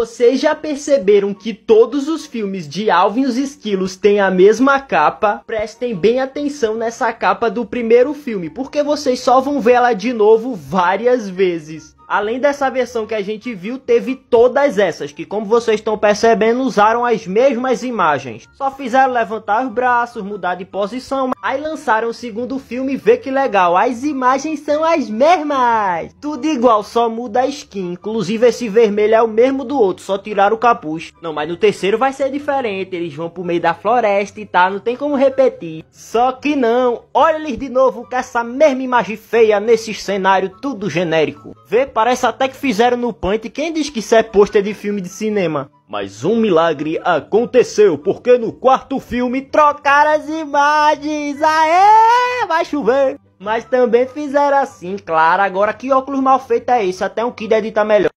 Vocês já perceberam que todos os filmes de Alvin e os Esquilos têm a mesma capa? Prestem bem atenção nessa capa do primeiro filme, porque vocês só vão ver ela de novo várias vezes. Além dessa versão que a gente viu, teve todas essas, que como vocês estão percebendo, usaram as mesmas imagens. Só fizeram levantar os braços, mudar de posição, aí lançaram o segundo filme e vê que legal, as imagens são as mesmas! Tudo igual, só muda a skin, inclusive esse vermelho é o mesmo do outro, só tiraram o capuz. Não, mas no terceiro vai ser diferente, eles vão pro meio da floresta e tal, tá, não tem como repetir. Só que não, olha eles de novo com essa mesma imagem feia nesse cenário tudo genérico. Vê, Parece até que fizeram no Paint quem diz que isso é pôster de filme de cinema. Mas um milagre aconteceu, porque no quarto filme trocaram as imagens. Aê, vai chover. Mas também fizeram assim, claro, agora que óculos mal feito é esse? Até um Kid edita melhor.